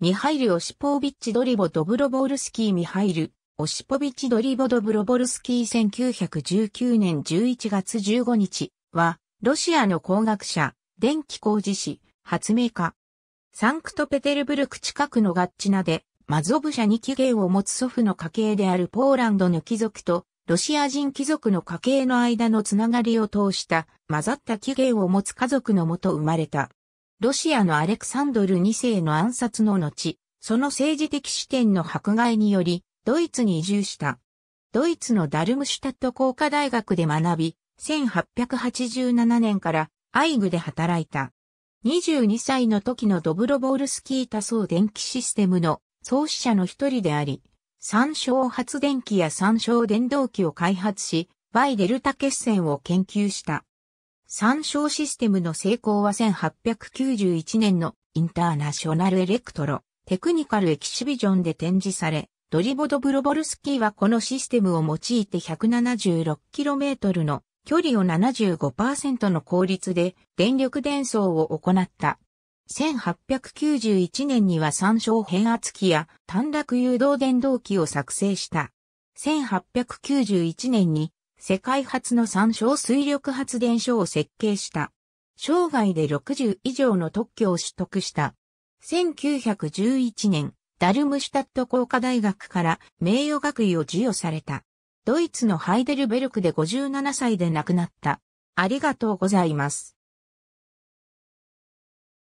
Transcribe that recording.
ミハイル・オシポービッチ・ドリボ・ドブロボルスキー・ミハイル、オシポビッチ・ドリボ・ドブロボルスキー1919年11月15日は、ロシアの工学者、電気工事士、発明家。サンクトペテルブルク近くのガッチナで、マゾブ社に起源を持つ祖父の家系であるポーランドの貴族と、ロシア人貴族の家系の間のつながりを通した、混ざった起源を持つ家族のもと生まれた。ロシアのアレクサンドル2世の暗殺の後、その政治的視点の迫害により、ドイツに移住した。ドイツのダルムシュタット工科大学で学び、1887年からアイグで働いた。22歳の時のドブロボールスキー多層電気システムの創始者の一人であり、三小発電機や三小電動機を開発し、バイデルタ決戦を研究した。参照システムの成功は1891年のインターナショナルエレクトロテクニカルエキシビジョンで展示され、ドリボド・ブロボルスキーはこのシステムを用いて 176km の距離を75%の効率で電力伝送を行った。1891年には参照変圧器や短絡誘導電動機を作成した。1891年に世界初の参照水力発電所を設計した。生涯で60以上の特許を取得した。1911年、ダルムシュタット工科大学から名誉学位を授与された。ドイツのハイデルベルクで57歳で亡くなった。ありがとうございます。